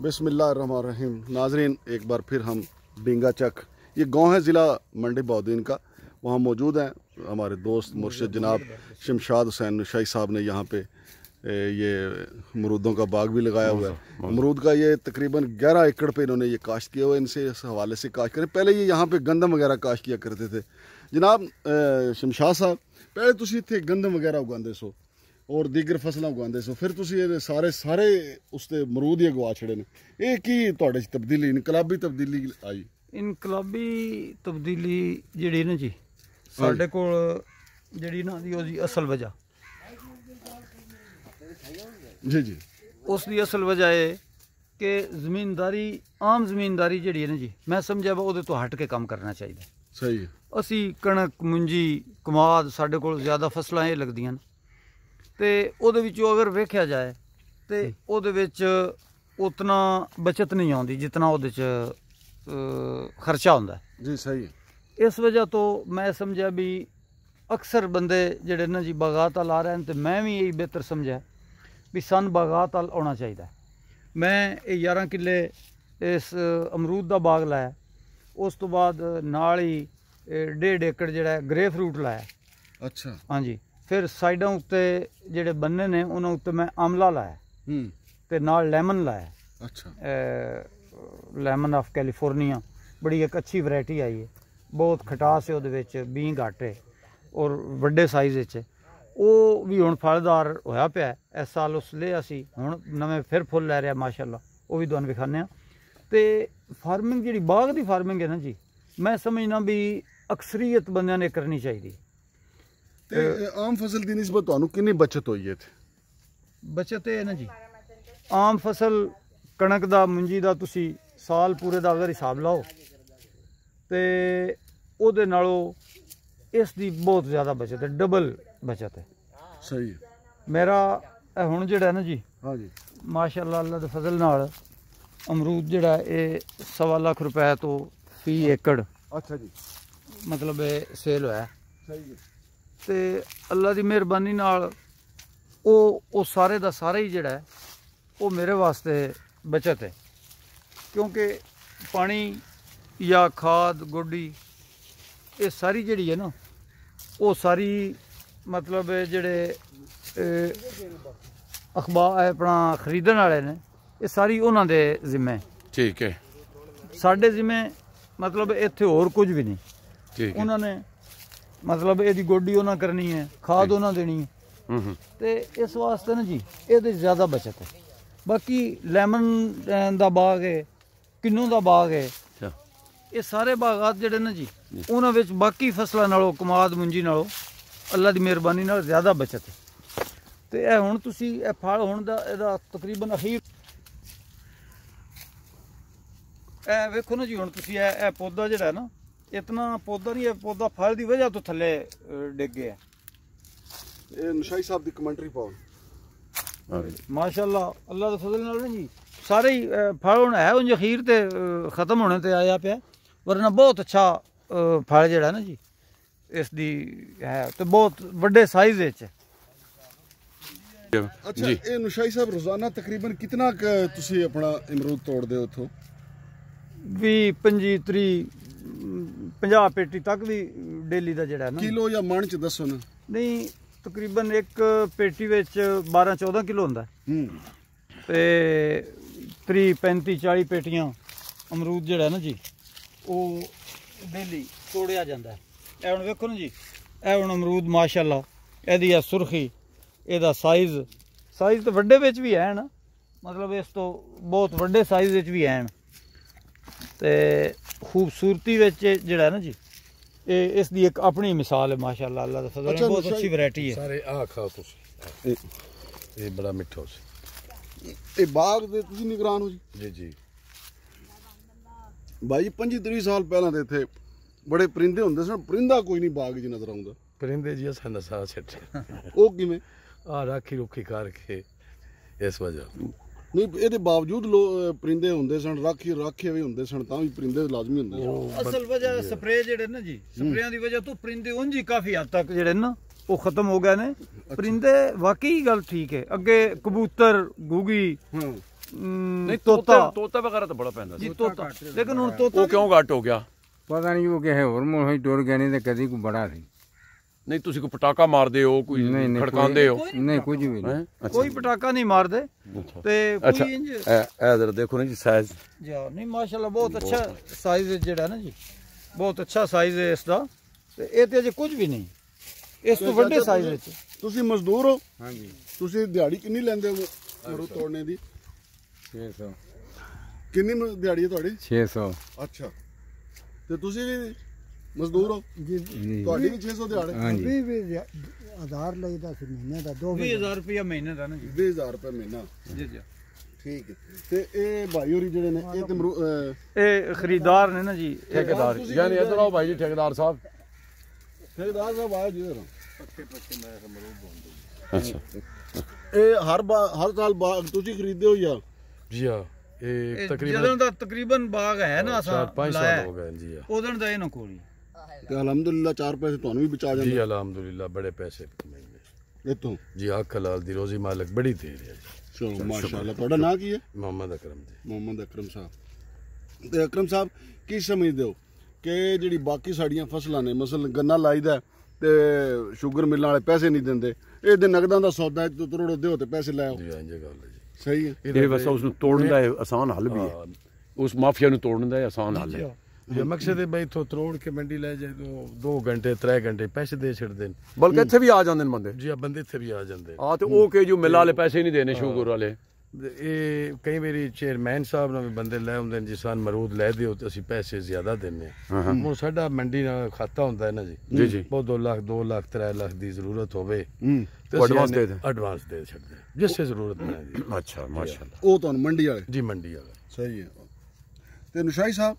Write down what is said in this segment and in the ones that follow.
बिसमीम नाजरीन एक बार फिर हम बिंगा चक ये गांव है ज़िला मंडी बौद्दीन का वहाँ मौजूद हैं हमारे दोस्त मुर्शद जनाब शमशाद हुसैन शाही साहब ने यहाँ पे ये मरूदों का बाग भी लगाया हुआ है मरूद का ये तकरीबन 11 एकड़ पे इन्होंने ये काश्त किया हुआ इनसे इस हवाले से काश्त करें पहले ये यहाँ पे गंदम वगैरह काश्त किया करते थे जनाब शमशाद साहब पहले तुम इतने गंदम वगैरह उगाते सो ਔਰ ਦੀਗਰ ਫਸਲਾਂ ਉਗਾਉਂਦੇ ਸੋ ਫਿਰ ਤੁਸੀਂ ਇਹ ਸਾਰੇ ਸਾਰੇ ਉਸ ਤੇ ਮਰੂਦ ਹੀ ਗਵਾ ਛੜੇ ਨੇ ਇਹ ਕੀ ਤੁਹਾਡੇ ਚ ਤਬਦੀਲੀ ਇਨਕਲਾਬੀ ਤਬਦੀਲੀ ਆਈ ਇਨਕਲਾਬੀ ਤਬਦੀਲੀ ਜਿਹੜੀ ਨਾ ਜੀ ਸਾਡੇ ਕੋਲ ਜਿਹੜੀ ਨਾ ਦੀ ਉਹਦੀ ਅਸਲ ਵਜ੍ਹਾ ਜੀ ਜੀ ਉਸ ਦੀ ਅਸਲ ਵਜ੍ਹਾ ਇਹ ਕਿ ਜ਼ਮੀਨਦਾਰੀ ਆਮ ਜ਼ਮੀਨਦਾਰੀ ਜਿਹੜੀ ਹੈ ਨਾ ਜੀ ਮੈਂ ਸਮਝਿਆ ਉਹਦੇ ਤੋਂ ਹਟ ਕੇ ਕੰਮ ਕਰਨਾ ਚਾਹੀਦਾ ਸਹੀ ਅਸੀਂ ਕਣਕ ਮੁੰਜੀ ਕਮਾਦ ਸਾਡੇ ਕੋਲ ਜ਼ਿਆਦਾ ਫਸਲਾਂ ਇਹ ਲੱਗਦੀਆਂ ਨੇ ਤੇ ਉਹਦੇ ਵਿੱਚ ਅਗਰ ਵੇਖਿਆ ਜਾਏ ਤੇ ਉਹਦੇ ਵਿੱਚ ਉਤਨਾ ਬਚਤ ਨਹੀਂ ਆਉਂਦੀ ਜਿੰਨਾ ਉਹਦੇ 'ਚ ਖਰਚਾ ਹੁੰਦਾ ਜੀ ਸਹੀ ਇਸ ਵਜ੍ਹਾ ਤੋਂ ਮੈਂ ਸਮਝਿਆ ਵੀ ਅਕਸਰ ਬੰਦੇ ਜਿਹੜੇ ਨਾ ਜੀ ਬਾਗਾਤ ਲਾ ਰਹੇ ਨੇ ਤੇ ਮੈਂ ਵੀ ਇਹ ਬਿਹਤਰ ਸਮਝਿਆ ਵੀ ਸਨ ਬਾਗਾਤ ਹਲ ਆਉਣਾ ਚਾਹੀਦਾ ਮੈਂ ਇਹ 11 ਕਿੱਲੇ ਇਸ ਅਮਰੂਦ ਦਾ ਬਾਗ ਲਾਇਆ ਉਸ ਤੋਂ ਬਾਅਦ ਨਾਲ ਹੀ 1.5 ਏਕੜ ਜਿਹੜਾ ਗ੍ਰੇ ਫਰੂਟ ਲਾਇਆ ਅੱਛਾ ਹਾਂਜੀ ਫਿਰ ਸਾਈਡਾਂ ਉੱਤੇ ਜਿਹੜੇ ਬੰਨੇ ਨੇ ਉਹਨਾਂ ਉੱਤੇ ਮੈਂ ਆਮਲਾ ਲਾਇਆ ਹੂੰ ਤੇ ਨਾਲ ਲੈਮਨ ਲਾਇਆ ਅੱਛਾ ਲੈਮਨ ਆਫ ਕੈਲੀਫੋਰਨੀਆ ਬੜੀ ਇੱਕ ਅੱਛੀ ਵੈਰਾਈਟੀ ਆਈ ਹੈ ਬਹੁਤ ਖਟਾਸ ਹੈ ਉਹਦੇ ਵਿੱਚ ਬੀਂ ਘਾਟੇ ਔਰ ਵੱਡੇ ਸਾਈਜ਼ ਵਿੱਚ ਉਹ ਵੀ ਹੁਣ ਫਲਦਾਰ ਹੋਇਆ ਪਿਆ ਇਸ ਸਾਲ ਉਸ ਲਿਆ ਸੀ ਹੁਣ ਨਵੇਂ ਫਿਰ ਫੁੱਲ ਲੈ ਰਿਹਾ ਮਾਸ਼ਾਅੱਲਾ ਉਹ ਵੀ ਤੁਹਾਨੂੰ ਵਿਖਾਣੇ ਆ ਤੇ ਫਾਰਮਿੰਗ ਜਿਹੜੀ ਬਾਗ ਦੀ ਫਾਰਮਿੰਗ ਹੈ ਨਾ ਜੀ ਮੈਂ ਸਮਝਣਾ ਵੀ ਅਕਸਰੀਅਤ ਬੰਦਿਆਂ ਨੇ ਕਰਨੀ ਚਾਹੀਦੀ ਤੇ ਆਮ ਫਸਲ ਦੀ ਨਿਸਬਤ ਤੁਹਾਨੂੰ ਕਿੰਨੀ ਬਚਤ ਹੋਈ ਹੈ ਇੱਥੇ ਬਚਤ ਹੈ ਨਾ ਜੀ ਆਮ ਫਸਲ ਕਣਕ ਦਾ ਮੁੰਜੀ ਦਾ ਤੁਸੀਂ ਸਾਲ ਪੂਰੇ ਦਾ ਅਗਰ ਹਿਸਾਬ ਲਾਓ ਤੇ ਉਹਦੇ ਨਾਲੋਂ ਇਸ ਦੀ ਬਹੁਤ ਜ਼ਿਆਦਾ ਬਚਤ ਹੈ ਡਬਲ ਬਚਤ ਹੈ ਸਹੀ ਹੈ ਮੇਰਾ ਹੁਣ ਜਿਹੜਾ ਨਾ ਜੀ ਹਾਂ ਜੀ ਮਾਸ਼ਾਅੱਲਾ ਅੱਲਾ ਦੇ ਫਜ਼ਲ ਨਾਲ ਅਮਰੂਦ ਜਿਹੜਾ ਇਹ 1.5 ਲੱਖ ਰੁਪਏ ਤੋਂ 30 ਏਕੜ ਅੱਛਾ ਜੀ ਮਤਲਬ ਇਹ ਸੇਲ ਹੋਇਆ ਸਹੀ ਜੀ ਤੇ ਅੱਲਾ ਦੀ ਮਿਹਰਬਾਨੀ ਨਾਲ ਉਹ ਉਹ ਸਾਰੇ ਦਾ ਸਾਰਾ ਹੀ ਜਿਹੜਾ ਉਹ ਮੇਰੇ ਵਾਸਤੇ ਬਚਤ ਹੈ ਕਿਉਂਕਿ ਪਾਣੀ ਜਾਂ ਖਾਦ ਗੋਡੀ ਇਹ ਸਾਰੀ ਜਿਹੜੀ ਹੈ ਨਾ ਉਹ ਸਾਰੀ ਮਤਲਬ ਜਿਹੜੇ ਅਖਬਾਰ ਆਪਣਾ ਖਰੀਦਣ ਵਾਲੇ ਨੇ ਇਹ ਸਾਰੀ ਉਹਨਾਂ ਦੇ ਜ਼ਿੰਮੇ ਠੀਕ ਹੈ ਸਾਡੇ ਜ਼ਿੰਮੇ ਮਤਲਬ ਇੱਥੇ ਹੋਰ ਕੁਝ ਵੀ ਨਹੀਂ ਠੀਕ ਉਹਨਾਂ ਨੇ ਮਤਲਬ ਇਹਦੀ ਗੋਡੀ ਉਹਨਾਂ ਕਰਨੀ ਹੈ ਖਾਦ ਉਹਨਾਂ ਦੇਣੀ ਹੈ ਹੂੰ ਤੇ ਇਸ ਵਾਸਤੇ ਨਾ ਜੀ ਇਹਦੇ ਜ਼ਿਆਦਾ ਬਚਤ ਹੈ ਬਾਕੀ ਲੈਮਨ ਦਾ ਬਾਗ ਹੈ ਕਿੰਨੂ ਦਾ ਬਾਗ ਹੈ ਇਹ ਸਾਰੇ ਬਾਗਾਂ ਜਿਹੜੇ ਨੇ ਜੀ ਉਹਨਾਂ ਵਿੱਚ ਬਾਕੀ ਫਸਲਾਂ ਨਾਲੋਂ ਕਮਾਦ ਮੁੰਜੀ ਨਾਲੋਂ ਅੱਲਾ ਦੀ ਮਿਹਰਬਾਨੀ ਨਾਲ ਜ਼ਿਆਦਾ ਬਚਤ ਹੈ ਤੇ ਇਹ ਹੁਣ ਤੁਸੀਂ ਇਹ ਫਲ ਹੁਣ ਦਾ ਇਹਦਾ ਤਕਰੀਬਨ ਅਖੀਰ ਇਹ ਵੇਖੋ ਨਾ ਜੀ ਹੁਣ ਤੁਸੀਂ ਇਹ ਇਹ ਪੌਦਾ ਜਿਹੜਾ ਨਾ इतना पौधा नहीं ਪੌਦਾ ਫਲ ਦੀ ਵਜ੍ਹਾ ਤੋਂ ਥੱਲੇ ਡਿੱਗ ਗਿਆ ਇਹ ਨਸ਼ਾਈ ਸਾਹਿਬ ਦੀ ਕਮੈਂਟਰੀ ਪਾਉਣ ਮਾਸ਼ਾਅੱਲਾ ਅੱਲਾ ਦੇ ਫਜ਼ਲ ਨਾਲ ਜੀ ਸਾਰੇ ਹੀ ਫਲ ਹੁਣ ਹੈ ਉਹ ਅਖੀਰ ਤੇ ਖਤਮ ਹੋਣੇ ਤੇ ਆਇਆ ਪਿਆ ਵਰਨਾ ਬਹੁਤ ਅੱਛਾ ਫਲ ਜਿਹੜਾ ਨਾ ਜੀ ਇਸ ਦੀ ਹੈ ਤੇ ਬਹੁਤ ਵੱਡੇ ਸਾਈਜ਼ ਵਿੱਚ ਅੱਛਾ ਇਹ ਨੁਸ਼ਾਈ ਸਾਹਿਬ ਰੋਜ਼ਾਨਾ ਤਕਰੀਬਨ ਕਿੰਨਾ ਤੁਸੀਂ ਆਪਣਾ ਅਮਰੂਦ ਤੋੜਦੇ ਹੋ ਉਥੋਂ 20 25 30 50 ਪੇਟੀ ਤੱਕ ਵੀ ਡੇਲੀ ਦਾ ਜਿਹੜਾ ਨਾ ਕਿਲੋ ਜਾਂ ਮਣ ਚ ਦੱਸੋ ਨਾ ਨਹੀਂ ਤਕਰੀਬਨ ਇੱਕ ਪੇਟੀ ਵਿੱਚ 12 14 ਕਿਲੋ ਹੁੰਦਾ ਹੂੰ ਤੇ 30 35 40 ਪੇਟੀਆਂ ਅਮਰੂਦ ਜਿਹੜਾ ਨਾ ਜੀ ਉਹ ਡੇਲੀ ਤੋੜਿਆ ਜਾਂਦਾ ਇਹ ਹੁਣ ਵੇਖੋ ਨਾ ਜੀ ਇਹ ਹੁਣ ਅਮਰੂਦ ਮਾਸ਼ਾਅੱਲਾ ਇਹਦੀ ਆ ਸੁਰਖੀ ਇਹਦਾ ਸਾਈਜ਼ ਸਾਈਜ਼ ਤਾਂ ਵੱਡੇ ਵਿੱਚ ਵੀ ਹੈ ਨਾ ਮਤਲਬ ਇਸ ਤੋਂ ਬਹੁਤ ਵੱਡੇ ਸਾਈਜ਼ ਵਿੱਚ ਵੀ ਹੈ ਨਾ ਤੇ ਖੂਬਸੂਰਤੀ ਵਿੱਚ ਜਿਹੜਾ ਨਾ ਜੀ ਇਹ ਇਸ ਦੀ ਇੱਕ ਆਪਣੀ ਮਿਸਾਲ ਹੈ ਮਾਸ਼ਾਅੱਲਾ ਅੱਲਾ ਦਾ ਫਜ਼ਲ ਬਹੁਤ ਅੱਛੀ ਵੈਰਾਈਟੀ ਹੈ ਸਾਰੇ ਆ ਖਾਓ ਤੁਸੀਂ ਇਹ ਬੜਾ ਮਿੱਠਾ ਸੀ ਇਹ ਬਾਗ ਦੇ ਤੁਸੀਂ ਨਿਗਰਾਨ ਹੋ ਜੀ ਜੀ ਜੀ ਭਾਈ 25 30 ਸਾਲ ਪਹਿਲਾਂ ਦੇ ਇੱਥੇ ਬੜੇ ਪਰਿੰਦੇ ਹੁੰਦੇ ਸਨ ਪਰਿੰਦਾ ਕੋਈ ਨਹੀਂ ਬਾਗ 'ਚ ਨਜ਼ਰ ਆਉਂਦਾ ਪਰਿੰਦੇ ਜੀ ਅਸਾਂ ਨਸਾ ਛੱਡੇ ਉਹ ਕਿਵੇਂ ਆ ਰਾਖੀ ਰੁਖੀ ਕਰਕੇ ਇਸ ਵਜ੍ਹਾ ਨਹੀਂ ਇਹਦੇ ਬਾਵਜੂਦ ਲੋ ਪਰਿੰਦੇ ਹੁੰਦੇ ਸਨ ਰਾਖੀ ਰਾਖੇ ਵੀ ਹੁੰਦੇ ਸਨ ਤਾਂ ਵੀ ਪਰਿੰਦੇ ਲਾਜ਼ਮੀ ਹੁੰਦੇ ਅਸਲ ਵਜ੍ਹਾ ਸਪਰੇ ਜਿਹੜੇ ਨਾ ਜੀ ਸਪਰੇਆਂ ਦੀ ਵਜ੍ਹਾ ਤੋਂ ਪਰਿੰਦੇ ਉਂਝ ਕਾਫੀ ਹੱਦ ਤੱਕ ਜਿਹੜੇ ਨਾ ਉਹ ਖਤਮ ਹੋ ਗਏ ਨੇ ਪਰਿੰਦੇ ਵਾਕਈ ਗੱਲ ਠੀਕ ਹੈ ਅੱਗੇ ਕਬੂਤਰ ਗੂਗੀ ਨਹੀਂ ਤੋਤਾ ਤੋਤਾ ਵਗੈਰਾ ਤਾਂ ਬੜਾ ਪੈਂਦਾ ਸੀ ਤੋਤਾ ਲੇਕਿਨ ਹੁਣ ਤੋਤਾ ਉਹ ਕਿਉਂ ਘਟ ਹੋ ਗਿਆ ਪਤਾ ਨਹੀਂ ਉਹ ਕਿਹੇ ਹੋਰ ਮੋਹੇ ਟੁਰ ਗਏ ਨੇ ਤੇ ਕਦੀ ਕੋ ਬੜਾ ਸੀ ਨਹੀਂ ਤੁਸੀਂ ਕੋਈ ਪਟਾਕਾ ਮਾਰਦੇ ਹੋ ਕੋਈ ਖੜਕਾਉਂਦੇ ਹੋ ਨਹੀਂ ਕੁਝ ਵੀ ਨਹੀਂ ਕੋਈ ਪਟਾਕਾ ਨਹੀਂ ਮਾਰਦੇ ਅੱਛਾ। ਤੇ ਕੋਈ ਇੰਜ ਇਹ ਇਧਰ ਦੇਖੋ ਨਾ ਜੀ ਸਾਈਜ਼ ਜਾ ਨਹੀਂ ਮਾਸ਼ਾਅੱਲਾ ਬਹੁਤ ਅੱਛਾ ਸਾਈਜ਼ ਜਿਹੜਾ ਨਾ ਜੀ ਬਹੁਤ ਅੱਛਾ ਸਾਈਜ਼ ਹੈ ਇਸ ਦਾ ਤੇ ਇਹ ਤੇ ਅਜੇ ਕੁਝ ਵੀ ਨਹੀਂ ਇਸ ਤੋਂ ਵੱਡੇ ਸਾਈਜ਼ ਵਿੱਚ ਤੁਸੀਂ ਮਜ਼ਦੂਰ ਹੋ ਹਾਂਜੀ ਤੁਸੀਂ ਦਿਹਾੜੀ ਕਿੰਨੀ ਲੈਂਦੇ ਹੋ ਮਰੂ ਤੋੜਨੇ ਦੀ 600 ਕਿੰਨੀ ਦਿਹਾੜੀ ਹੈ ਤੁਹਾਡੀ 600 ਅੱਛਾ ਤੇ ਤੁਸੀਂ ਵੀ ਮਜ਼ਦੂਰ ਹੋ ਜੀ ਤੁਹਾਡੀ ਵੀ 600 ਦਿਹਾੜੇ ਹਾਂਜੀ 20000 ਲਈਦਾ ਸੀ ਮਹੀਨੇ ਦਾ 20000 ਰੁਪਏ ਮਹੀਨੇ ਦਾ ਨਾ ਜੀ 20000 ਰੁਪਏ ਮਹੀਨਾ ਜੀ ਜੀ ਠੀਕ ਤੇ ਇਹ ਭਾਈ ਹੋਰੀ ਜਿਹੜੇ ਨੇ ਇਹ ਤੇ ਇਹ ਖਰੀਦਦਾਰ ਨੇ ਨਾ ਜੀ ਠੇਕੇਦਾਰ ਯਾਨੀ ਇਧਰ ਆਓ ਭਾਈ ਜੀ ਠੇਕੇਦਾਰ ਸਾਹਿਬ ਠੇਕੇਦਾਰ ਸਾਹਿਬ ਆਓ ਜੀ ਇਧਰ ਪੱਕੇ ਪੱਕੇ ਮੈਂ ਅੱਛਾ ਇਹ ਹਰ ਹਰ ਸਾਲ ਬਾਗ ਤੁਸੀਂ ਖਰੀਦਦੇ ਹੋ ਯਾਰ ਜੀ ਹਾਂ ਇਹ ਤਕਰੀਬਨ ਜਦੋਂ ਦਾ ਤਕਰੀਬਨ ਬਾਗ ਹੈ ਨਾ ਅਸਾਂ 5 ਸਾਲ ਹੋ ਗਏ ਜੀ ਹਾਂ ਉਦੋਂ ਦਾ ਇਹਨਾਂ ਕੋਲ ਹੀ ਤੇ ਅਲਹਮਦੁਲਿਲਾ ਚਾਰ ਪੈਸੇ ਤੁਹਾਨੂੰ ਵੀ ਬਚਾ ਜਾਂਦੇ ਜੀ ਅਲਹਮਦੁਲਿਲਾ ਬੜੇ ਪੈਸੇ ਮਿਲਦੇ ਇਤੋਂ ਜੀ ਆਖ ਹਲਾਲ ਦੀ ਰੋਜ਼ੀ ਮਾਲਕ ਬੜੀ ਤੇਜ਼ ਹੈ ਚਲੋ ਮਾਸ਼ਾਅੱਲਾ ਤੁਹਾਡਾ ਨਾਂ ਕੀ ਹੈ ਮੁਹੰਮਦ ਅਕਰਮ ਜੀ ਮੁਹੰਮਦ ਅਕਰਮ ਸਾਹਿਬ ਤੇ ਅਕਰਮ ਸਾਹਿਬ ਕੀ ਸਮਝਦੇ ਹੋ ਕਿ ਜਿਹੜੀ ਬਾਕੀ ਸਾਡੀਆਂ ਫਸਲਾਂ ਨੇ ਮਸਲ ਗੰਨਾ ਲਾਈਦਾ ਤੇ ਸ਼ੂਗਰ ਮਿਲਾਂ ਵਾਲੇ ਪੈਸੇ ਨਹੀਂ ਦਿੰਦੇ ਇਹਦੇ ਨਗਦਾਂ ਦਾ ਸੌਦਾ ਹੈ ਤਰੋੜੋ ਦਿਓ ਤੇ ਪੈਸੇ ਲੈ ਆਓ ਜੀ ਹਾਂ ਜੀ ਗੱਲ ਹੈ ਜੀ ਸਹੀ ਹੈ ਇਹ ਵਸਾ ਉਸ ਨੂੰ ਤੋੜਨ ਦਾ ਆਸਾਨ ਹੱਲ ਵੀ ਹੈ ਉਸ ਮਾਫੀਆ ਨੂੰ ਤੋੜਨ ਦਾ ਆਸਾਨ ਹੱਲ ਹੈ ਜੇ ਮਕਸਦ ਹੈ ਬਈ ਤੋ ਤਰੋੜ ਕੇ ਮੰਡੀ ਲੈ ਜਾਏ ਤੋ 2 ਘੰਟੇ 3 ਘੰਟੇ ਪੈਸੇ ਦੇ छिड़ देन ਬਲਕਿ ਇੱਥੇ ਵੀ ਆ ਜਾਂਦੇ ਨੇ ਬੰਦੇ ਜੀ ਆ ਬੰਦੇ ਇੱਥੇ ਵੀ ਆ ਜਾਂਦੇ ਆ ਤੇ ਉਹ ਕੇ ਜੋ ਮਿਲਾ ਵਾਲੇ ਪੈਸੇ ਨਹੀਂ ਦੇਣੇ ਸ਼ੂਗਰ ਵਾਲੇ ਇਹ ਕਈ ਵਾਰੀ ਚੇਅਰਮੈਨ ਸਾਹਿਬ ਨਾਲ ਵੀ ਬੰਦੇ ਲੈ ਆਉਂਦੇ ਨੇ ਜਿਸਾਨ ਮਰੂਦ ਲੈ ਦਿਓ ਤੇ ਅਸੀਂ ਪੈਸੇ ਜ਼ਿਆਦਾ ਦਿੰਨੇ ਹਾਂ ਹੁਣ ਸਾਡਾ ਮੰਡੀ ਨਾਲ ਖਾਤਾ ਹੁੰਦਾ ਹੈ ਨਾ ਜੀ ਜੀ, ਜੀ। ਬਹੁਤ 2 ਲੱਖ 2 ਲੱਖ 3 ਲੱਖ ਦੀ ਜ਼ਰੂਰਤ ਹੋਵੇ ਤੇ ਅਡਵਾਂਸ ਦੇ ਦੇ। ਐਡਵਾਂਸ ਦੇ ਛੱਡਦੇ ਹਾਂ, ਜਿਸੇ ਜ਼ਰੂਰਤ ਪੈ ਜੀ ਅੱਛਾ ਮਾਸ਼ਾਅੱਲਾ ਉਹ ਤੁਹਾਨੂੰ ਮੰਡੀ ਵਾਲੇ ਜੀ ਮੰਡੀ ਵਾਲਾ ਸਹੀ ਹੈ ਤੇ ਨੁਸ਼ਾਈ ਸਾਹਿਬ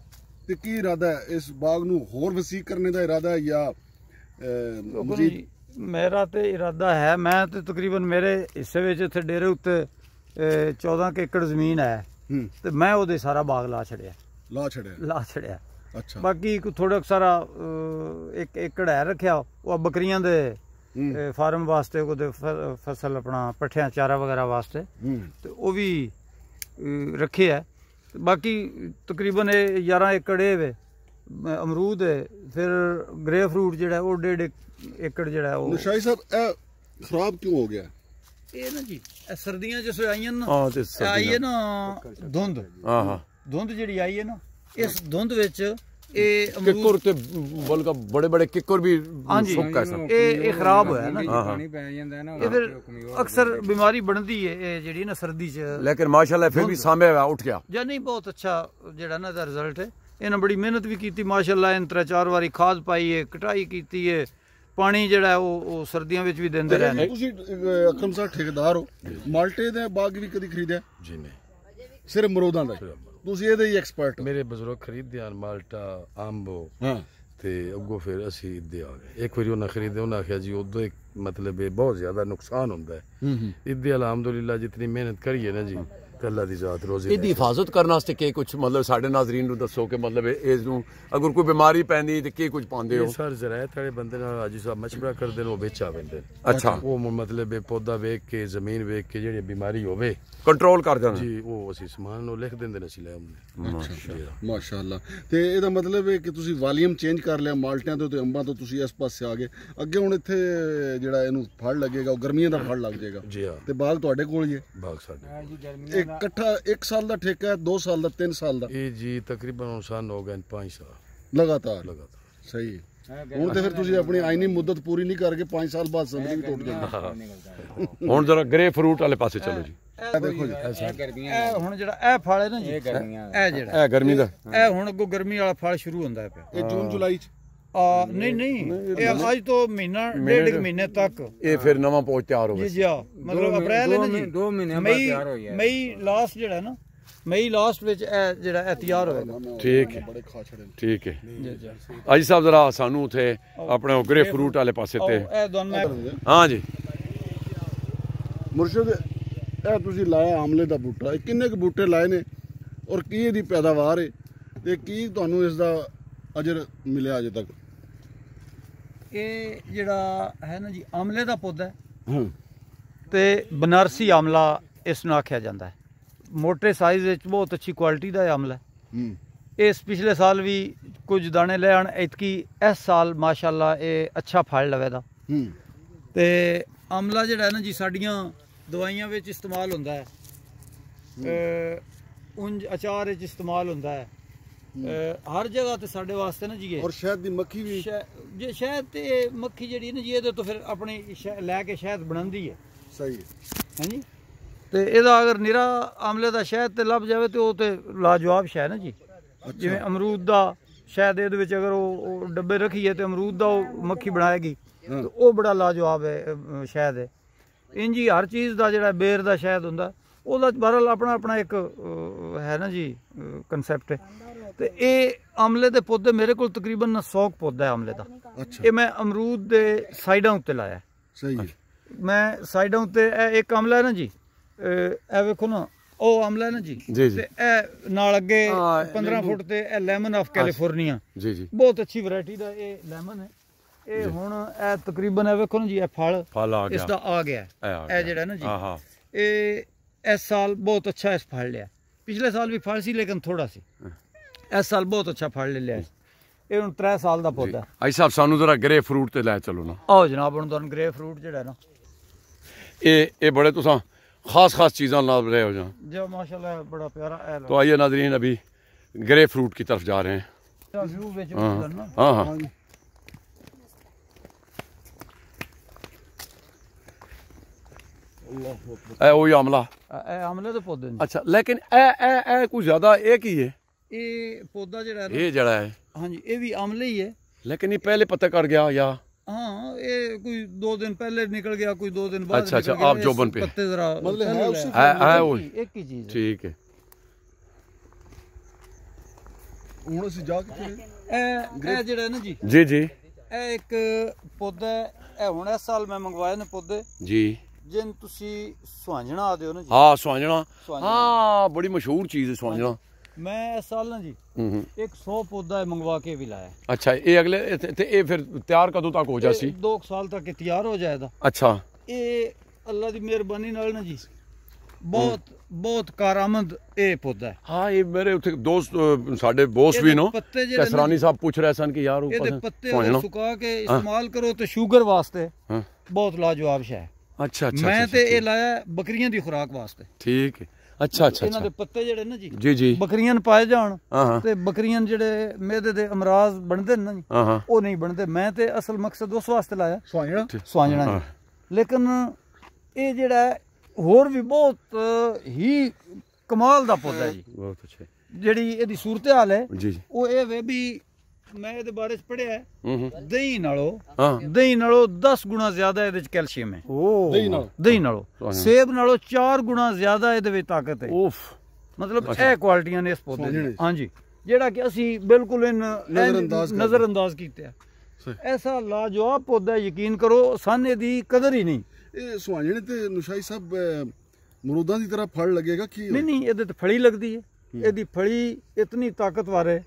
ਤੇ ਕੀ ਇਰਾਦਾ ਹੈ ਇਸ ਬਾਗ ਨੂੰ ਹੋਰ ਵਸੀਕ ਕਰਨ ਦਾ ਇਰਾਦਾ ਹੈ ਜਾਂ ਜੀ ਮੇਰਾ ਤੇ ਇਰਾਦਾ ਹੈ ਮੈਂ ਤੇ ਤਕਰੀਬਨ ਮੇਰੇ ਹਿੱਸੇ ਵਿੱਚ ਇੱਥੇ ਡੇਰੇ ਉੱਤੇ 14 ਏਕੜ ਜ਼ਮੀਨ ਹੈ ਤੇ ਮੈਂ ਉਹਦੇ ਸਾਰਾ ਬਾਗ ਲਾ ਛੜਿਆ ਲਾ ਛੜਿਆ ਲਾ ਛੜਿਆ ਅੱਛਾ ਬਾਕੀ ਥੋੜਾ ਸਾਰਾ ਇੱਕ ਏਕੜ ਹੈ ਰੱਖਿਆ ਉਹ ਬੱਕਰੀਆਂ ਦੇ ਫਾਰਮ ਵਾਸਤੇ ਉਹਦੇ ਫਸਲ ਆਪਣਾ ਪੱਠਿਆਂ ਚਾਰਾ ਵਗੈਰਾ ਵਾਸਤੇ ਤੇ ਉਹ ਵੀ ਰੱਖਿਆ ਬਾਕੀ ਤਕਰੀਬਨ ਇਹ 11 ਏਕੜ ਇਹ ਵੇ ਅਮਰੂਦ ਹੈ ਫਿਰ ਗ੍ਰੇ ਫਰੂਟ ਜਿਹੜਾ ਉਹ ਡੇਢ ਏਕੜ ਜਿਹੜਾ ਉਹ ਨਸ਼ਾਈ ਸਾਹਿਬ ਇਹ ਖਰਾਬ ਕਿਉਂ ਹੋ ਗਿਆ ਇਹ ਨਾ ਜੀ ਇਹ ਸਰਦੀਆਂ ਜਿਸ ਆਈਆਂ ਨਾ ਹਾਂ ਤੇ ਸਰਦੀਆਂ ਆਈ ਨਾ ਧੁੰਦ ਆਹਾਂ ਧੁੰਦ ਜਿਹੜੀ ਆਈ ਹੈ ਨਾ ਇਸ ਧੁੰਦ ਵਿੱਚ ਇਹ ਕਿੱਕਰ ਤੇ ਬਲਕਾ ਬੜੇ ਬੜੇ ਕਿੱਕਰ ਵੀ ਹੈ ਸਰ ਇਹ ਇਹ ਖਰਾਬ ਹੋਇਆ ਨਾ ਪਾਣੀ ਪੈ ਜਾਂਦਾ ਨਾ ਇਹ ਅਕਸਰ ਬਿਮਾਰੀ ਬਣਦੀ ਹੈ ਇਹ ਜਿਹੜੀ ਨਾ ਸਰਦੀ ਚ ਲੇਕਿਨ ਮਾਸ਼ਾਅੱਲਾ ਫਿਰ ਵੀ ਸਾਹਮਣੇ ਆ ਉੱਠ ਗਿਆ ਜਾਂ ਨਹੀਂ ਬਹੁਤ ਅੱਛਾ ਜਿਹੜਾ ਨਾ ਦਾ ਰਿਜ਼ਲਟ ਹੈ ਇਹਨਾਂ ਬੜੀ ਮਿਹਨਤ ਵੀ ਕੀਤੀ ਮਾਸ਼ਾਅੱਲਾ ਇਹਨਾਂ ਤਰ੍ਹਾਂ ਚਾਰ ਵਾਰੀ ਖਾਦ ਪਾਈ ਹੈ ਕਟਾਈ ਕੀਤੀ ਹੈ ਪਾਣੀ ਜਿਹੜਾ ਉਹ ਉਹ ਸਰਦੀਆਂ ਵਿੱਚ ਵੀ ਦਿੰਦੇ ਰਹਿੰਦੇ ਤੁਸੀਂ ਅਕਰਮ ਸਾਹਿਬ ਠੇਕੇਦਾਰ ਹੋ ਮਾਲਟੇ ਦੇ ਬਾਗ ਵੀ ਕਦੀ ਖਰੀਦਿਆ ਜੀ ਨਹੀਂ ਸਿਰਫ ਮਰੋਦਾਂ ਦਾ ਤੁਸੀਂ ਇਹਦੇ ਹੀ ਐਕਸਪਰਟ ਮੇਰੇ ਬਜ਼ੁਰਗ ਖਰੀਦਦੇ ਹਨ ਮਾਲਟਾ ਆਂਬੋ ਹਾਂ ਤੇ ਅੱਗੋਂ ਫਿਰ ਅਸੀਂ ਇੱਦੇ ਆ ਗਏ ਇੱਕ ਵਾਰੀ ਉਹਨਾਂ ਖਰੀਦੇ ਉਹਨਾਂ ਆਖਿਆ ਜੀ ਉਦੋਂ ਇੱਕ ਮਤਲਬ ਇਹ ਬਹੁਤ ਜ਼ਿਆਦਾ ਨੁਕਸਾਨ ਹੁੰਦਾ ਹੈ ਹੂੰ ਹੂੰ ਇੱਦੇ ਅਲਹਮਦੁਲਿਲਾ ਜਿੰਨੀ ਮਿਹਨਤ ਕਰੀਏ ਨਾ ਜੀ ਕੱਲਾ ਦੀ ਜ਼ਾਤ ਰੋਜ਼ੀ ਇਹਦੀ ਹਿਫਾਜ਼ਤ ਕਰਨ ਵਾਸਤੇ ਕੀ ਕੁਝ ਮਤਲਬ ਸਾਡੇ ਨਾਜ਼ਰੀਨ ਨੂੰ ਦੱਸੋ ਕਿ ਮਤਲਬ ਇਸ ਨੂੰ ਅਗਰ ਕੋਈ ਬਿਮਾਰੀ ਪੈਂਦੀ ਤੇ ਕੀ ਕੁਝ ਪਾਉਂਦੇ ਹੋ ਸਰ ਜ਼ਰਾਇਤ ਵਾਲੇ ਬੰਦੇ ਨਾਲ ਅਜੀ ਸਾਹਿਬ مشورہ ਕਰਦੇ ਨੇ ਉਹ ਵਿੱਚ ਆ ਬੰਦੇ ਅੱਛਾ ਉਹ ਮਤਲਬ ਪੌਦਾ ਵੇਖ ਕੇ ਜ਼ਮੀਨ ਵੇਖ ਕੇ ਜਿਹੜੀ ਬਿਮਾਰੀ ਹੋਵੇ ਕੰਟਰੋਲ ਕਰ ਜਾਂਦੇ ਜੀ ਉਹ ਅਸੀਂ ਸਮਾਨ ਨੂੰ ਲਿਖ ਦਿੰਦੇ ਨੇ ਅਸੀਂ ਲੈ ਆਉਂਦੇ ਮਾਸ਼ਾਅੱਲਾ ਤੇ ਇਹਦਾ ਮਤਲਬ ਹੈ ਕਿ ਤੁਸੀਂ ਵਾਲੀਅਮ ਚੇਂਜ ਕਰ ਲਿਆ ਮਾਲਟਿਆਂ ਤੋਂ ਤੇ ਅੰਬਾਂ ਤੋਂ ਤੁਸੀਂ ਇਸ ਪਾਸੇ ਆ ਗਏ ਅੱਗੇ ਹੁਣ ਇੱਥੇ ਜਿਹੜਾ ਇਹਨੂੰ ਫੜ ਲੱਗੇਗਾ ਉਹ ਗਰਮੀਆਂ ਦਾ ਫੜ ਲੱਗ ਜਾਏਗਾ ਜੀ ਹਾਂ ਤੇ ਬਾਗ ਤੁਹਾਡੇ ਕੋਲ ਹੀ ਹੈ ਬਾਗ ਸਾਡੇ ਇਹ ਇਕੱਠਾ 1 ਸਾਲ ਦਾ ਠੇਕਾ ਹੈ 2 ਸਾਲ ਦਾ 3 ਸਾਲ ਦਾ ਇਹ ਜੀ ਤਕਰੀਬਨ ਸਾਲ ਹੋ ਗਏ 5 ਸਾਲ ਲਗਾਤਾਰ ਲਗਾਤਾਰ ਸਹੀ ਹੁਣ ਤੇ ਫਿਰ ਤੁਸੀਂ ਆਪਣੀ ਆਇਨੀ ਮੁੱਦਤ ਪੂਰੀ ਨਹੀਂ ਕਰਕੇ 5 ਸਾਲ ਬਾਅਦ ਸਮਝ ਵੀ ਟੁੱਟ ਜਾਂਦੀ ਹੈ। ਹੁਣ ਜਰਾ ਗ੍ਰੇ ਫਰੂਟ ਵਾਲੇ ਪਾਸੇ ਚਲੋ ਜੀ ਇਹ ਦੇਖੋ ਜੀ ਇਹ ਗਰਮੀਆਂ ਇਹ ਹੁਣ ਜਿਹੜਾ ਇਹ ਫਲ ਹੈ ਨਾ ਜੀ ਇਹ ਗਰਮੀਆਂ ਇਹ ਜਿਹੜਾ ਇਹ ਗਰਮੀ ਦਾ ਇਹ ਹੁਣ ਅੱਗੋਂ ਗਰਮੀ ਵਾਲਾ ਫਲ ਸ਼ੁਰੂ ਹੁੰਦਾ ਹੈ ਪਿਆ ਇਹ ਜੂਨ ਜੁਲਾਈ ਚ ਆ ਨਹੀਂ ਨਹੀਂ ਇਹ ਅੱਜ ਤੋਂ ਮਹੀਨਾ ਡੇਢ ਮਹੀਨੇ ਤੱਕ ਇਹ ਫਿਰ ਨਵਾਂ ਪੋਚ ਤਿਆਰ ਹੋਵੇ ਜੀ ਜੀ ਮਤਲਬ ਅਪ੍ਰੈਲ ਹੈ ਜੀ 2 ਮਹੀਨੇ ਬਾਅਦ ਤਿਆਰ ਹੋਈ ਹੈ ਮਈ ਲਾਸਟ ਜਿਹੜਾ ਨਾ ਮਈ ਲਾਸਟ ਵਿੱਚ ਇਹ ਜਿਹੜਾ ਤਿਆਰ ਹੋਵੇਗਾ ਠੀਕ ਹੈ ਠੀਕ ਹੈ ਜੀ ਜੀ ਅੱਜ ਸਾਹਿਬ ਜਰਾ ਸਾਨੂੰ ਉਥੇ ਆਪਣੇ ਗਰੇ ਫਰੂਟ ਵਾਲੇ ਪਾਸੇ ਤੇ ਹਾਂ ਜੀ ਮੁਰਸ਼ਦ ਇਹ ਤੁਸੀਂ ਲਾਇਆ ਆਮਲੇ ਦਾ ਬੂਟਾ ਕਿੰਨੇ ਕੁ ਬੂਟੇ ਲਾਏ ਨੇ ਔਰ ਕੀ ਇਹਦੀ ਪੈਦਾਵਾਰ ਹੈ ਤੇ ਕੀ ਤੁਹਾਨੂੰ ਇਸ ਦਾ ਅਜਰ ਮਿਲਿਆ ਅਜੇ ਤੱਕ ਇਹ ਜਿਹੜਾ ਹੈ ਨਾ ਜੀ ਆਮਲੇ ਦਾ ਪੌਦਾ ਹੈ ਹੂੰ ਤੇ ਬਨਾਰਸੀ ਆਮਲਾ ਇਸ ਨੂੰ ਆਖਿਆ ਜਾਂਦਾ ਹੈ ਮੋਟੇ ਸਾਈਜ਼ ਵਿੱਚ ਬਹੁਤ ਅੱਛੀ ਕੁਆਲਿਟੀ ਦਾ ਆਮਲਾ ਹੈ ਹੂੰ ਇਸ ਪਿਛਲੇ ਸਾਲ ਵੀ ਕੁਝ ਦਾਣੇ ਲੈ ਆਣ ਇਤਕੀ ਇਸ ਸਾਲ ਮਾਸ਼ਾਅੱਲਾ ਇਹ ਅੱਛਾ ਫਲ ਲਵੇਦਾ ਹੂੰ ਤੇ ਆਮਲਾ ਜਿਹੜਾ ਨਾ ਜੀ ਸਾਡੀਆਂ ਦਵਾਈਆਂ ਵਿੱਚ ਇਸਤੇਮਾਲ ਹੁੰਦਾ ਹੈ ਉਂਝ ਅਚਾਰ ਵਿੱਚ ਇਸਤੇਮਾਲ ਹੁੰਦਾ ਹੈ ਹਰ ਜਗ੍ਹਾ ਤੇ ਸਾਡੇ ਵਾਸਤੇ ਨਾ ਜੀ ਇਹ ਔਰ ਸ਼ਹਿਦ ਦੀ ਮੱਖੀ ਵੀ ਜੇ ਸ਼ਹਿਦ ਤੇ ਮੱਖੀ ਜਿਹੜੀ ਨਾ ਜੀ ਇਹਦੇ ਤੋਂ ਫਿਰ ਆਪਣੀ ਲੈ ਕੇ ਸ਼ਹਿਦ ਬਣਾਉਂਦੀ ਹੈ ਸਹੀ ਹੈ ਹਾਂਜੀ ਤੇ ਇਹਦਾ ਅਗਰ ਨਿਰਾ ਆਮਲੇ ਦਾ ਸ਼ਹਿਦ ਤੇ ਲੱਭ ਜਾਵੇ ਤੇ ਉਹ ਤੇ ਲਾਜਵਾਬ ਸ਼ਹਿਦ ਨਾ ਜੀ ਜਿਵੇਂ ਅਮਰੂਦ ਦਾ ਸ਼ਹਿਦ ਇਹਦੇ ਵਿੱਚ ਅਗਰ ਉਹ ਡੱਬੇ ਰੱਖੀਏ ਤੇ ਅਮਰੂਦ ਦਾ ਉਹ ਮੱਖੀ ਬਣਾਏਗੀ ਉਹ ਬੜਾ ਲਾਜਵਾਬ ਹੈ ਸ਼ਹਿਦ ਹੈ ਇੰਜੀ ਹਰ ਚੀਜ਼ ਦਾ ਜਿਹੜਾ ਬੇਰ ਦਾ ਸ਼ਹਿਦ ਹੁੰਦਾ ਉਹਦਾ ਬਹਰਲ ਆਪਣਾ ਆਪਣਾ ਇੱਕ ਹੈ ਨਾ ਜੀ ਕਨਸੈਪਟ ਹੈ ਤੇ ਇਹ ਆਮਲੇ ਦੇ ਪੌਦੇ ਮੇਰੇ ਕੋਲ ਤਕਰੀਬਨ 100 ਪੌਦਾ ਹੈ ਆਮਲੇ ਦਾ ਇਹ ਮੈਂ ਅਮਰੂਦ ਦੇ ਸਾਈਡਾਂ ਉੱਤੇ ਲਾਇਆ ਸਹੀ ਮੈਂ ਸਾਈਡਾਂ ਉੱਤੇ ਇਹ ਇੱਕ ਆਮਲਾ ਹੈ ਨਾ ਜੀ ਇਹ ਵੇਖੋ ਨਾ ਉਹ ਆਮਲਾ ਹੈ ਨਾ ਜੀ ਤੇ ਇਹ ਨਾਲ ਅੱਗੇ 15 ਫੁੱਟ ਤੇ ਇਹ ਲੈਮਨ ਆਫ ਕੈਲੀਫੋਰਨੀਆ ਜੀ ਜੀ ਬਹੁਤ ਅੱਛੀ ਵੈਰਾਈਟੀ ਦਾ ਇਹ ਲੈਮਨ ਹੈ ਇਹ ਹੁਣ ਇਹ ਤਕਰੀਬਨ ਇਹ ਵੇਖੋ ਨਾ ਜੀ ਇਹ ਫਲ ਫਲ ਆ ਗਿਆ ਇਸ ਦਾ ਆ ਗਿਆ ਇਹ ਜਿਹੜਾ ਨਾ ਜੀ ਇਹ ਇਸ ਸਾਲ ਬਹੁਤ ਅੱਛਾ ਇਸ ਫਲ ਲਿਆ ਪਿਛਲੇ ਸਾਲ ਵੀ ਫਲ ਸੀ ਲੇਕਿਨ ਥੋੜਾ ਸੀ ਇਸ ਸਾਲ ਬਹੁਤ ਅੱਛਾ ਫਲ ਲਿਆ ਇਹ ਹੁਣ 3 ਸਾਲ ਦਾ ਪੌਦਾ ਆਈ ਸਾਹਿਬ ਸਾਨੂੰ ਜ਼ਰਾ ਗ੍ਰੇ ਫਰੂਟ ਤੇ ਲੈ ਚਲੋ ਨਾ ਆਓ ਜਨਾਬ ਹੁਣ ਤੁਹਾਨੂੰ ਗ੍ਰੇ ਫਰੂਟ ਜਿਹੜਾ ਨਾ ਇਹ ਇਹ ਬੜੇ ਤੁਸੀਂ ਖਾਸ ਖਾਸ ਚੀਜ਼ਾਂ ਨਾਲ ਰਹੇ ਹੋ ਜਾਂ ਜੋ ਮਾਸ਼ਾਅੱਲਾ ਬੜਾ ਪਿਆਰਾ ਹੈ ਤੋ ਆਈਏ ਨਾਜ਼ਰੀਨ ਅਭੀ ਗ੍ਰੇ ਫਰੂਟ ਕੀ ਤਰਫ ਜਾ ਰਹੇ ਹਾਂ ਵਿਊ ਵਿੱਚ ਹਾਂ ਹਾਂ ਅੱਲਾਹ ਹੁਕਮ ਇਹ ਉਹ ਯਾਮਲਾ ਇਹ ਅਮਲੇ ਦੇ ਪੌਦੇ ਨੇ ਅੱਛਾ ਲੇਕਿਨ ਇਹ ਇਹ ਇਹ ਕੋਈ ਜ਼ਿਆਦਾ ਇਹ ਕੀ ਹੈ ਇਹ ਪੌਦਾ ਜਿਹੜਾ ਹੈ ਇਹ ਜਿਹੜਾ ਹੈ ਹਾਂਜੀ ਇਹ ਵੀ ਆਮਲੇ ਹੀ ਹੈ ਲੇਕਿਨ ਇਹ ਪਹਿਲੇ ਪਤਾ ਕਰ ਗਿਆ ਯਾ ਹਾਂ ਇਹ ਕੋਈ 2 ਦਿਨ ਪਹਿਲੇ ਨਿਕਲ ਗਿਆ ਕੋਈ 2 ਦਿਨ ਬਾਅਦ ਅੱਛਾ ਅੱਛਾ ਆਪ ਜੋਬਨ ਪੇ ਪੱਤੇ ਜ਼ਰਾ ਮਤਲਬ ਹੈ ਉਸ ਹੈ ਇੱਕ ਹੀ ਚੀਜ਼ ही चीज ठीक है ਹੁਣ ਅਸੀਂ ਜਾ ਕੇ ਇਹ ਇਹ ਜਿਹੜਾ ਹੈ ਨਾ ਜੀ ਜੀ ਜੀ ਇਹ ਇੱਕ ਪੌਦਾ ਇਹ ਹੁਣ ਇਸ ਸਾਲ ਮੈਂ ਮੰਗਵਾਏ ਨੇ ਪੌਦੇ ਜੀ ਜਿੰਨ ਤੁਸੀਂ ਸੁਹਾਂਜਣਾ ਆਦੇ ਹੋ ਨਾ ਜੀ ਹਾਂ ਸੁਹਾਂਜਣਾ ਹਾਂ ਬੜੀ ਮਸ਼ਹੂਰ ਚੀਜ਼ ਹੈ ਸੁਹਾਂਜਣਾ ਮੈਂ ਇਸ ਸਾਲ ਨਾ ਜੀ 100 ਪੌਦਾ ਮੰਗਵਾ ਕੇ ਵੀ ਲਾਇਆ ਅੱਛਾ ਇਹ ਅਗਲੇ ਤੇ ਇਹ ਫਿਰ ਤਿਆਰ ਕਦੋਂ ਤੱਕ ਹੋ ਜਾਸੀ 2 ਸਾਲ ਤੱਕ ਇਹ ਤਿਆਰ ਹੋ ਜਾਏਗਾ ਅੱਛਾ ਇਹ ਅੱਲਾ ਦੀ ਮਿਹਰਬਾਨੀ ਨਾਲ ਨਾ ਜੀ ਬਹੁਤ ਬਹੁਤ ਕਾਰਾਮਦ ਇਹ ਪੌਦਾ ਹਾਂ ਇਹ ਮੇਰੇ ਉੱਥੇ ਦੋਸਤ ਸਾਡੇ ਬੋਸ ਵੀ ਨੋ ਕਸਰਾਨੀ ਸਾਹਿਬ ਪੁੱਛ ਰਹੇ ਸਨ ਕਿ ਯਾਰ ਉਹ ਇਹਦੇ ਪੱਤੇ ਸੁਕਾ ਕੇ ਇਸਤੇਮਾਲ ਕਰੋ ਤੇ ਸ਼ੂਗਰ ਵਾਸਤੇ ਬਹੁਤ ਲਾਜਵਾਬ ਹੈ ਅੱਛਾ ਅੱਛਾ ਮੈਂ ਤੇ ਇਹ ਲਾਇਆ ਬੱਕਰੀਆਂ ਦੀ ਖੁਰਾਕ ਵਾਸਤੇ ਠੀਕ ਹੈ ਅੱਛਾ ਅੱਛਾ ਇਹਨਾਂ ਦੇ ਪੱਤੇ ਜਿਹੜੇ ਨਾ ਜੀ ਜੀ ਜੀ ਬੱਕਰੀਆਂ ਨੂੰ ਪਾਏ ਜਾਣ ਤੇ ਬੱਕਰੀਆਂ ਜਿਹੜੇ ਮਿਹਦੇ ਦੇ ਅਮਰਾਜ਼ ਬਣਦੇ ਨਾ ਜੀ ਉਹ ਨਹੀਂ ਬਣਦੇ ਮੈਂ ਤੇ ਅਸਲ ਮਕਸਦ ਉਸ ਵਾਸਤੇ ਲਾਇਆ ਸੁਆਂਜਣਾ ਸੁਆਂਜਣਾ ਲੇਕਿਨ ਇਹ ਜਿਹੜਾ ਹੋਰ ਵੀ ਬਹੁਤ ਹੀ ਕਮਾਲ ਦਾ ਪੌਦਾ ਜੀ ਬਹੁਤ ਅੱਛਾ ਜਿਹੜੀ ਇਹਦੀ ਸੂਰਤ ਹਾਲ ਹੈ ਉਹ ਇਹ ਵੇ ਵੀ ਮੈਂ ਇਹਦੇ ਬਾਰੇ ਚ ਪੜਿਆ ਦਹੀਂ ਨਾਲੋਂ ਹਾਂ ਦਹੀਂ ਨਾਲੋਂ 10 ਗੁਣਾ ਜ਼ਿਆਦਾ ਇਹਦੇ ਚ ਕੈਲਸ਼ੀਅਮ ਹੈ ਓ ਦਹੀਂ ਨਾਲੋਂ ਦਹੀਂ ਨਾਲੋਂ ਸੇਬ ਨਾਲੋਂ 4 ਗੁਣਾ ਜ਼ਿਆਦਾ ਇਹਦੇ ਵਿੱਚ ਤਾਕਤ ਹੈ ਉਫ ਮਤਲਬ ਇਹ ਕੁਆਲਿਟੀਆਂ ਨੇ ਇਸ ਪੌਦੇ ਦੀ ਹਾਂਜੀ ਜਿਹੜਾ ਕਿ ਅਸੀਂ ਬਿਲਕੁਲ ਨਜ਼ਰ ਅੰਦਾਜ਼ ਕੀਤੇ ਆ ਐਸਾ ਲਾਜਵਾਬ ਪੌਦਾ ਯਕੀਨ ਕਰੋ ਸਾਨੇ ਦੀ ਕਦਰ ਹੀ ਨਹੀਂ ਇਹ ਸੁਹਾਣੇ ਤੇ ਨੁਸ਼ਾਈ ਸਾਹਿਬ ਮਰੂਦਾਂ ਦੀ ਤਰ੍ਹਾਂ ਫਲ ਲੱਗੇਗਾ ਕਿ ਨਹੀਂ ਨਹੀਂ ਇਹਦੇ ਤੇ ਫਲੀ ਲੱਗਦੀ ਹੈ ਇਹਦੀ ਫਲੀ ਇਤਨੀ ਤਾਕਤਵਰ ਹੈ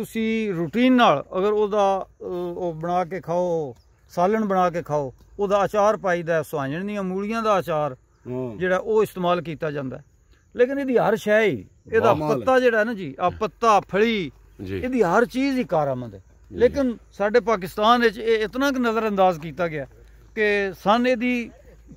ਤੁਸੀਂ ਰੂਟੀਨ ਨਾਲ ਅਗਰ ਉਹਦਾ ਉਹ ਬਣਾ ਕੇ ਖਾਓ ਸਾਲਣ ਬਣਾ ਕੇ ਖਾਓ ਉਹਦਾ ਅਚਾਰ ਪਾਈਦਾ ਸੁਹਾਜਣ ਦੀਆਂ ਮੂਲੀਆਂ ਦਾ ਅਚਾਰ ਜਿਹੜਾ ਉਹ ਇਸਤੇਮਾਲ ਕੀਤਾ ਜਾਂਦਾ ਲੇਕਿਨ ਇਹਦੀ ਹਰ ਸ਼ੈ ਹੀ ਇਹਦਾ ਪੱਤਾ ਜਿਹੜਾ ਨਾ ਜੀ ਆ ਪੱਤਾ ਫਲੀ ਇਹਦੀ ਹਰ ਚੀਜ਼ ਹੀ ਕਾਰਾਮੰਦ ਹੈ ਲੇਕਿਨ ਸਾਡੇ ਪਾਕਿਸਤਾਨ ਵਿੱਚ ਇਹ ਇਤਨਾ ਕਿ ਨਜ਼ਰ ਅੰਦਾਜ਼ ਕੀਤਾ ਗਿਆ ਕਿ ਸਨ ਇਹਦੀ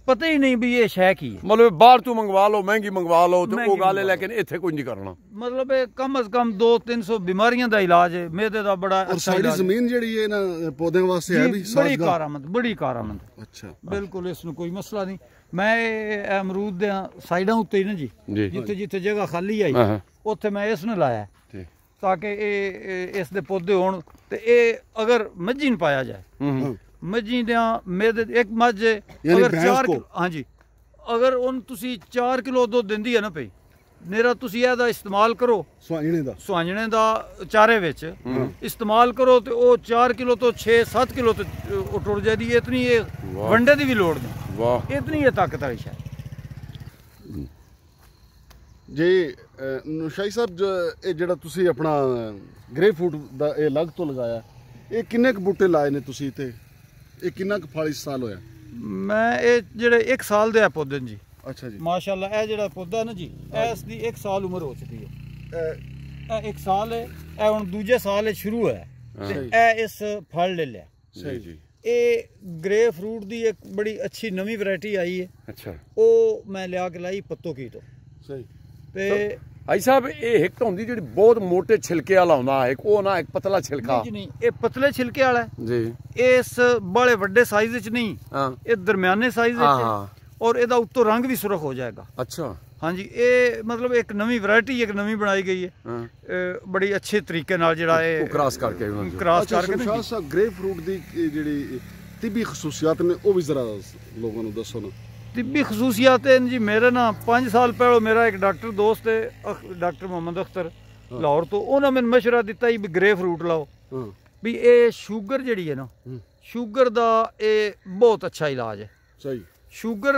ਪਤਾ ਹੀ ਨਹੀਂ ਵੀ ਇਹ ਸ਼ੈ ਕੀ ਹੈ ਮਤਲਬ ਬਾਹਰ ਤੋਂ ਮੰਗਵਾ ਲਓ ਮਹਿੰਗੀ ਮੰਗਵਾ ਲਓ ਤੇ ਉਹ ਗੱਲ ਹੈ ਲੇਕਿਨ ਇੱਥੇ ਕੁਝ ਨਹੀਂ ਕਰਨਾ ਮਤਲਬ ਇਹ ਕਮ ਅਸ ਕਮ 2-300 ਬਿਮਾਰੀਆਂ ਦਾ ਇਲਾਜ ਹੈ ਮੇਦੇ ਦਾ ਬੜਾ ਅੱਛਾ ਸਾਡੀ ਜ਼ਮੀਨ ਜਿਹੜੀ ਹੈ ਨਾ ਪੌਦਿਆਂ ਵਾਸਤੇ ਹੈ ਵੀ ਬੜੀ ਕਾਰਾਮੰਦ ਬੜੀ ਕਾਰਾਮੰਦ ਅੱਛਾ ਬਿਲਕੁਲ ਇਸ ਨੂੰ ਕੋਈ ਮਸਲਾ ਨਹੀਂ ਮੈਂ ਅਮਰੂਦ ਦੇ ਸਾਈਡਾਂ ਉੱਤੇ ਹੀ ਨਾ ਜੀ ਜਿੱਥੇ ਜਿੱਥੇ ਜਗ੍ਹਾ ਖਾਲੀ ਆਈ ਉੱਥੇ ਮੈਂ ਇਸ ਨੂੰ ਲਾਇਆ ਤਾਂ ਕਿ ਇਹ ਇਸ ਦੇ ਪੌਦੇ ਹੋਣ ਤੇ ਇਹ ਅਗਰ ਮੱਝੀ ਨੂੰ ਪਾਇਆ ਜਾਏ ਹੂੰ ਮੱਝੀਆਂ ਮੇਦ ਇੱਕ ਮੱਝ ਅਗਰ 4 ਹਾਂਜੀ ਅਗਰ ਉਹਨ ਤੁਸੀਂ 4 ਕਿਲੋ ਦੁੱਧ ਦਿੰਦੀ ਹੈ ਨਾ ਭਈ ਨੇਰਾ ਤੁਸੀਂ ਇਹਦਾ ਇਸਤੇਮਾਲ ਕਰੋ ਸੁਹਾਜਣੇ ਦਾ ਸੁਹਾਜਣੇ ਦਾ ਚਾਰੇ ਵਿੱਚ ਇਸਤੇਮਾਲ ਕਰੋ ਤੇ ਉਹ 4 ਕਿਲੋ ਤੋਂ 6-7 ਕਿਲੋ ਤੇ ਟੁੱਟ ਜਾਂਦੀ ਹੈ ਇਤਨੀ ਇਹ ਵੰਡੇ ਦੀ ਵੀ ਲੋੜ ਨਹੀਂ ਵਾਹ ਇਤਨੀ ਇਹ ਤਾਕਤ ਵਾਲੀ ਸ਼ਾਇਦ ਜੀ ਨੁਸ਼ਾਈ ਸਾਹਿਬ ਇਹ ਜਿਹੜਾ ਤੁਸੀਂ ਆਪਣਾ ਗ੍ਰੇ ਦਾ ਇਹ ਅਲੱਗ ਤੋਂ ਲਗਾਇਆ ਇਹ ਕਿੰਨੇ ਕੁ ਬੂਟੇ ਲਾਏ ਨੇ ਤੁਸੀਂ ਤੇ ਇਹ ਕਿੰਨਾ ਕੁ ਫਲ ਇਸ ਸਾਲ ਹੋਇਆ ਮੈਂ ਇਹ ਜਿਹੜੇ 1 ਸਾਲ ਦੇ ਆ ਪੌਦੇ ਜੀ ਅੱਛਾ ਜੀ ਮਾਸ਼ਾਅੱਲਾ ਇਹ ਜਿਹੜਾ ਪੌਦਾ ਹੈ ਨਾ ਜੀ ਇਸ ਦੀ 1 ਸਾਲ ਉਮਰ ਹੋ ਚੁੱਕੀ ਹੈ ਇਹ 1 ਸਾਲ ਹੈ ਇਹ ਹੁਣ ਦੂਜੇ ਸਾਲ ਇਹ ਸ਼ੁਰੂ ਹੋਇਆ ਤੇ ਇਹ ਇਸ ਫਲ ਲੈ ਲਿਆ ਸਹੀ ਜੀ ਇਹ ਗ੍ਰੇ ਫਰੂਟ ਦੀ ਇੱਕ ਬੜੀ ਅੱਛੀ ਨਵੀਂ ਵੈਰਾਈਟੀ ਆਈ ਹੈ ਅੱਛਾ ਉਹ ਮੈਂ ਲਿਆ ਕੇ ਲਾਈ ਪੱਤੋ ਕੀ ਤੋਂ ਸਹੀ ਤੇ ਭਾਈ ਸਾਹਿਬ ਇਹ ਹਿੱਕ ਹੁੰਦੀ ਜਿਹੜੀ ਬਹੁਤ ਮੋٹے ਛਿਲਕੇ ਵਾਲਾ ਹੁੰਦਾ ਹੈ ਉਹ ਨਾ ਇੱਕ ਪਤਲਾ ਛਿਲਕਾ ਜੀ ਨਹੀਂ ਇਹ ਪਤਲੇ ਛਿਲਕੇ ਵਾਲਾ ਜੀ ਇਸ ਬੜੇ ਵੱਡੇ ਸਾਈਜ਼ ਵਿੱਚ ਨਹੀਂ ਹਾਂ ਇਹ ਦਰਮਿਆਨੇ ਸਾਈਜ਼ ਵਿੱਚ ਔਰ ਇਹਦਾ ਉੱਤੋਂ ਰੰਗ ਵੀ ਸੁਰਖ ਹੋ ਜਾਏਗਾ ਅੱਛਾ ਹਾਂਜੀ ਇਹ ਮਤਲਬ ਇੱਕ ਨਵੀਂ ਵੈਰਾਈਟੀ ਇੱਕ ਨਵੀਂ ਬਣਾਈ ਗਈ ਹੈ ਬੜੀ ਅੱਛੇ ਤਰੀਕੇ ਨਾਲ ਜਿਹੜਾ ਇਹ ਕ੍ਰਾਸ ਕਰਕੇ ਕ੍ਰਾਸ ਕਰਕੇ ਸਾਹਿਬ ਗ੍ਰੇਪ ਫਰੂਟ ਦੀ ਜਿਹੜੀ ਤਿੱਬੀ ਖਸੂਸੀਅਤ ਨੇ ਉਹ ਵੀ ਜ਼ਰਾ ਲੋਕਾਂ ਨੂੰ ਦੱਸੋ ਨਾ तिबी ਖਸੂਸੀਅਤਾਂ ਜੀ ਮੇਰੇ ਨਾਲ 5 ਸਾਲ पहलो ਮੇਰਾ ਇੱਕ ਡਾਕਟਰ ਦੋਸਤ ਹੈ ਡਾਕਟਰ ਮੁਹੰਮਦ ਅਖਤਰ ਲਾਹੌਰ ਤੋਂ ਉਹਨਾਂ ਮੈਨੂੰ مشورہ ਦਿੱਤਾ ਵੀ ਗ੍ਰੇ ਫਰੂਟ ਲਾਓ ਵੀ ਇਹ ਸ਼ੂਗਰ ਜਿਹੜੀ ਹੈ ਨਾ ਸ਼ੂਗਰ ਦਾ ਇਹ ਬਹੁਤ ਅੱਛਾ ਇਲਾਜ ਹੈ ਸਹੀ ਸ਼ੂਗਰ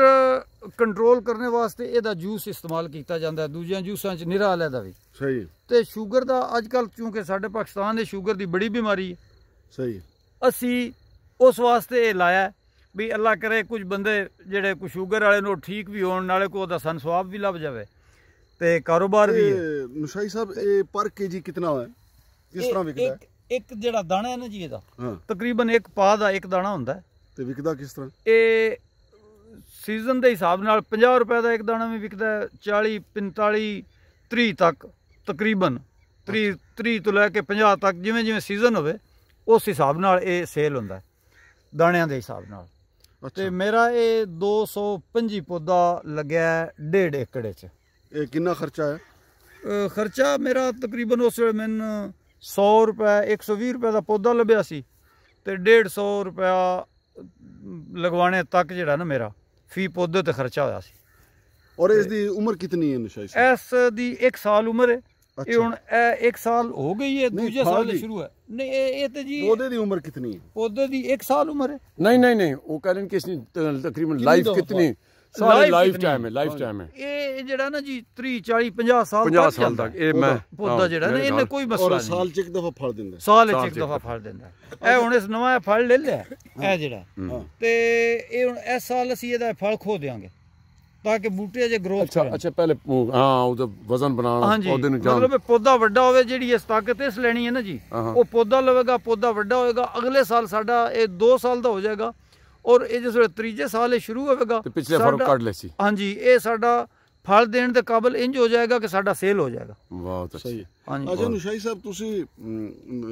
ਕੰਟਰੋਲ ਕਰਨ ਵਾਸਤੇ ਇਹਦਾ ਜੂਸ ਇਸਤੇਮਾਲ ਕੀਤਾ ਜਾਂਦਾ ਦੂਜਿਆਂ ਜੂਸਾਂ 'ਚ ਨਿਰਾ ਲੈਦਾ ਵੀ ਸਹੀ ਤੇ ਸ਼ੂਗਰ ਦਾ ਅੱਜ ਕੱਲ ਕਿਉਂਕਿ ਸਾਡੇ ਪਾਕਿਸਤਾਨ ਦੇ ਸ਼ੂਗਰ ਦੀ ਬੜੀ ਬਿਮਾਰੀ ਹੈ ਸਹੀ ਅਸੀਂ ਉਸ ਵਾਸਤੇ ਇਹ ਲਾਇਆ ਵੀ ਅੱਲਾ ਕਰੇ ਕੁਝ ਬੰਦੇ ਜਿਹੜੇ ਕੋ ਸ਼ੂਗਰ ਵਾਲੇ ਨੂੰ ਠੀਕ ਵੀ ਹੋਣ ਨਾਲੇ ਕੋ ਦਸਨ ਸਵਾਬ ਵੀ ਲੱਭ ਜਾਵੇ ਤੇ ਕਾਰੋਬਾਰ ਵੀ ਹੈ ਨੁਸ਼ਾਈ ਸਾਹਿਬ ਇਹ ਪਰ ਕੇਜੀ ਕਿੰਨਾ ਹੈ ਕਿਸ ਤਰ੍ਹਾਂ ਵਿਕਦਾ ਇੱਕ ਜਿਹੜਾ ਦਾਣਾ ਹੈ ਨਾ ਜੀ ਇਹਦਾ ਤਕਰੀਬਨ ਇੱਕ ਪਾ ਦਾ ਇੱਕ ਦਾਣਾ ਹੁੰਦਾ ਤੇ ਵਿਕਦਾ ਕਿਸ ਤਰ੍ਹਾਂ ਇਹ ਸੀਜ਼ਨ ਦੇ ਹਿਸਾਬ ਨਾਲ 50 ਰੁਪਏ ਦਾ ਇੱਕ ਦਾਣਾ ਵੀ ਵਿਕਦਾ 40 45 30 ਤੱਕ ਤਕਰੀਬਨ 30 30 ਤੋਂ ਲੈ ਕੇ 50 ਤੱਕ ਜਿਵੇਂ ਜਿਵੇਂ ਸੀਜ਼ਨ ਹੋਵੇ ਉਸ ਹਿਸਾਬ ਨਾਲ ਇਹ ਸੇਲ ਹੁੰਦਾ ਦਾਣਿਆਂ ਦੇ ਹਿਸਾਬ ਨਾਲ ਤੇ ਮੇਰਾ ਇਹ 225 ਪੌਦਾ ਲੱਗਿਆ 1.5 ਏਕੜੇ 'ਚ ਇਹ ਕਿੰਨਾ ਖਰਚਾ ਹੈ ਖਰਚਾ ਮੇਰਾ ਤਕਰੀਬਨ ਉਸ ਵੇਲੇ ਮੈਨੂੰ 100 ਰੁਪਏ 120 ਰੁਪਏ ਦਾ ਪੌਦਾ ਲੱਭਿਆ ਸੀ ਤੇ 150 ਰੁਪਏ ਲਗਵਾਣੇ ਤੱਕ ਜਿਹੜਾ ਨਾ ਮੇਰਾ ਫੀ ਪੌਦੇ ਤੇ ਖਰਚਾ ਹੋਇਆ ਸੀ ਔਰ ਇਸ ਦੀ ਉਮਰ ਕਿੰਨੀ ਹੈ ਨਸ਼ਾਈ ਇਸ ਦੀ 1 ਸਾਲ ਉਮਰ ਹੈ ਇਹ ਹੁਣ ਇਹ ਇੱਕ ਸਾਲ ਹੋ ਗਈ ਹੈ ਦੂਜੇ ਸਾਲ ਸ਼ੁਰੂ ਹੈ ਨਹੀਂ ਇਹ ਤੇ ਜੀ ਉਹਦੇ ਦੀ ਉਮਰ ਕਿਤਨੀ ਹੈ ਉਹਦੇ ਦੀ 1 ਸਾਲ ਉਮਰ ਹੈ ਨਹੀਂ ਨਹੀਂ ਨਹੀਂ ਉਹ ਕਹਿੰਦੇ ਕਿ ਇਸ ਤਕਰੀਬਨ ਲਾਈਫ ਕਿਤਨੀ ਸਾਰੀ ਲਾਈਫ ਟਾਈਮ ਹੈ ਲਾਈਫ ਟਾਈਮ ਹੈ ਇਹ ਜਿਹੜਾ ਨਾ ਜੀ 30 40 50 ਸਾਲ ਤੱਕ 50 ਸਾਲ ਤੱਕ ਇਹ ਮੈਂ ਪੌਦਾ ਜਿਹੜਾ ਨਾ ਇਹਨੇ ਕੋਈ ਮਸਲਾ ਨਹੀਂ ਸਾਲ ਚ ਇੱਕ ਦਫਾ ਫੜ ਦਿੰਦਾ ਸਾਲ ਚ ਇੱਕ ਦਫਾ ਫੜ ਦਿੰਦਾ ਇਹ ਹੁਣ ਇਸ ਨਵਾਂ ਫਲ ਲੈ ਲਿਆ ਇਹ ਜਿਹੜਾ ਤੇ ਇਹ ਹੁਣ ਇਸ ਸਾਲ ਅਸੀਂ ਇਹਦਾ ਫਲ ਖੋ ਦੇਾਂਗੇ ਤਾਂ ਕਿ ਬੂਟੇ ਜੇ ਗਰੋਥ ਅੱਛਾ ਅੱਛਾ ਪਹਿਲੇ ਹਾਂ ਉਹਦਾ ਵਜ਼ਨ ਬਣਾਉਣਾ ਪੌਦੇ ਨੂੰ ਜਾਨ ਮਤਲਬ ਪੌਦਾ ਵੱਡਾ ਹੋਵੇ ਜਿਹੜੀ ਇਸ ਤਾਕਤ ਇਸ ਲੈਣੀ ਹੈ ਨਾ ਜੀ ਉਹ ਪੌਦਾ ਲਵੇਗਾ ਪੌਦਾ ਵੱਡਾ ਹੋਏਗਾ ਅਗਲੇ ਸਾਲ ਸਾਡਾ ਇਹ 2 ਸਾਲ ਦਾ ਹੋ ਜਾਏਗਾ ਔਰ ਇਹ ਜਿਸ ਵੇਲੇ ਤੀਜੇ ਸਾਲ ਇਹ ਸ਼ੁਰੂ ਹੋਵੇਗਾ ਤੇ ਪਿਛਲੇ ਫਰਕ ਕੱਢ ਲੈ ਸੀ ਹਾਂਜੀ ਇਹ ਸਾਡਾ ਫਲ ਦੇਣ ਦੇ ਕਾਬਲ ਇੰਜ ਹੋ ਜਾਏਗਾ ਕਿ ਸਾਡਾ ਸੇਲ ਹੋ ਜਾਏਗਾ ਬਹੁਤ ਅੱਛਾ ਹਾਂਜੀ ਅਜਾ ਨੁਸ਼ਾਈ ਸਾਹਿਬ ਤੁਸੀਂ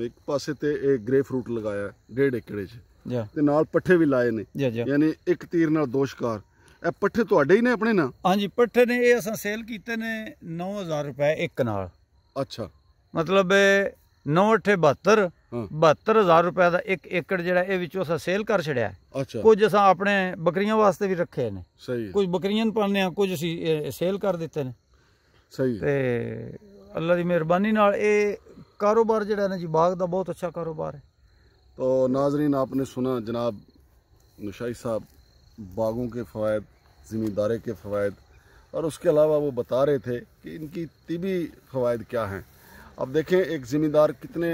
ਇੱਕ ਪਾਸੇ ਤੇ ਇਹ ਗ੍ਰੇ ਫਰੂਟ ਲਗਾਇਆ ਡੇਢ ਏਕੜੇ 'ਚ ਤੇ ਨਾਲ ਪੱਠੇ ਵੀ ਲਾਏ ਨੇ ਯਾਨੀ ਇੱਕ ਤੀਰ ਨਾਲ ਦੋ ਸ਼ਿਕਾਰ ਇਹ ਪੱਠੇ ਤੁਹਾਡੇ ਹੀ ਨੇ ਆਪਣੇ ਨਾਲ ਹਾਂਜੀ ਪੱਠੇ ਨੇ ਇਹ ਅਸਾਂ ਸੇਲ ਕੀਤੇ ਨੇ 9000 ਰੁਪਏ ਇੱਕ ਨਾਲ ਅੱਛਾ ਮਤਲਬ 9872 72000 ਰੁਪਏ ਦਾ ਇੱਕ ਏਕੜ ਜਿਹੜਾ ਇਹ ਵਿੱਚੋਂ ਅਸਾਂ ਸੇਲ ਕਰ ਛੜਿਆ ਅੱਛਾ ਕੁਝ ਅਸਾਂ ਆਪਣੇ ਬੱਕਰੀਆਂ ਵਾਸਤੇ ਵੀ ਰੱਖੇ ਨੇ ਸਹੀ ਕੁਝ ਬੱਕਰੀਆਂ ਨੂੰ ਪਾਲਨੇ ਆ ਕੁਝ ਅਸੀਂ ਸੇਲ ਕਰ ਦਿੱਤੇ ਨੇ ਸਹੀ ਤੇ ਅੱਲਾ ਦੀ ਮਿਹਰਬਾਨੀ ਨਾਲ ਇਹ ਕਾਰੋਬਾਰ ਜਿਹੜਾ ਨਾ ਜੀ ਬਾਗ ਦਾ ਬਹੁਤ ਅੱਛਾ ਕਾਰੋਬਾਰ ਹੈ तो ਨਾਜ਼ਰੀਨ ਆਪਨੇ ਸੁਣਾ ਜਨਾਬ ਨਸ਼ਾਈ ਸਾਹਿਬ ਬਾਗੋਂ ਕੇ ਫਾਇਦ ज़मींदारे के फ़वाद और उसके अलावा वो बता रहे थे कि इनकी तबी फ़वाद क्या हैं अब देखें एक ज़मींदार कितने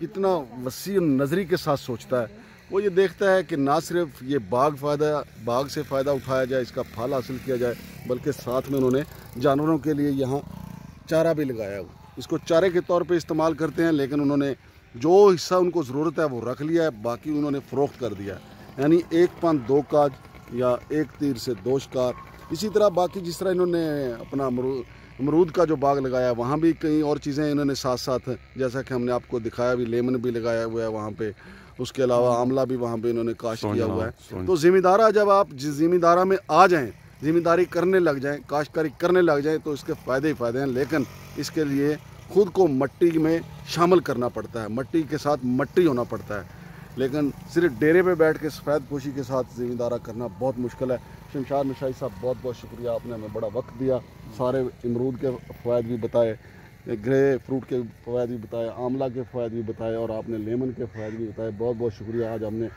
कितना वसी नज़री के साथ सोचता है वो ये देखता है कि ना सिर्फ ये बाग फ़ायदा बाग से फ़ायदा उठाया जाए इसका फल हासिल किया जाए बल्कि साथ में उन्होंने जानवरों के लिए यहाँ चारा भी लगाया हुआ इसको चारे के तौर पे इस्तेमाल करते हैं लेकिन उन्होंने जो हिस्सा उनको ज़रूरत है वो रख लिया है बाकी उन्होंने फ़रोख्त कर दिया है यानी एक पान दो काज या एक तीर से दो शिकार इसी तरह बाकी जिस तरह इन्होंने अपना अमरूद का जो बाग लगाया वहाँ भी कई और चीज़ें इन्होंने साथ साथ जैसा कि हमने आपको दिखाया भी लेमन भी लगाया हुआ है वहाँ पे उसके अलावा आमला भी वहाँ पे इन्होंने काश किया हुआ है तो जिम्मेदारा जब आप जिम्मेदारा में आ जाएं जिम्मेदारी करने लग जाएं काश्तकारी करने लग जाएं तो इसके फ़ायदे ही फ़ायदे हैं लेकिन इसके लिए खुद को मट्टी में शामिल करना पड़ता है मट्टी के साथ मट्टी होना पड़ता है लेकिन सिर्फ डेरे पे बैठ के सफ़ेद पोशी के साथ ज़मींदारा करना बहुत मुश्किल है शमशाद मिशाई साहब बहुत बहुत शुक्रिया आपने हमें बड़ा वक्त दिया सारे अमरूद के फ़वाद भी बताए ग्रे फ्रूट के फ़ायद भी बताए आंवला के फ़वाद भी बताए और आपने लेमन के फ़वाद भी बताए बहुत बहुत शुक्रिया आज हमने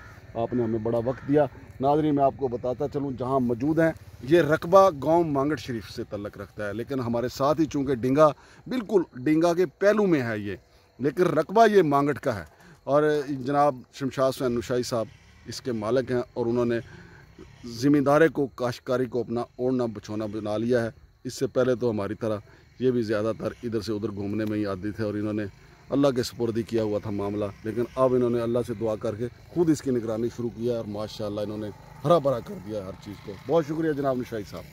आपने हमें बड़ा वक्त दिया नाजरी मैं आपको बताता चलूँ जहाँ मौजूद हैं ये रकबा गांव मांगट शरीफ से तल्लक रखता है लेकिन हमारे साथ ही चूँकि डिंगा बिल्कुल डिंगा के पहलू में है ये लेकिन रकबा ये मांगट का है और जनाब शमशाद हुसैन नुशाई साहब इसके मालिक हैं और उन्होंने ज़िमींदारे को काश्तकारी को अपना ओढ़ना बछोना बना लिया है इससे पहले तो हमारी तरह ये भी ज़्यादातर इधर से उधर घूमने में ही आदि थे और इन्होंने अल्लाह के सपुर्दी किया हुआ था मामला लेकिन अब इन्होंने अल्लाह से दुआ करके खुद इसकी निगरानी शुरू किया और माशाला इन्होंने हरा भरा कर दिया हर चीज़ को बहुत शुक्रिया जनाब नुशाही साहब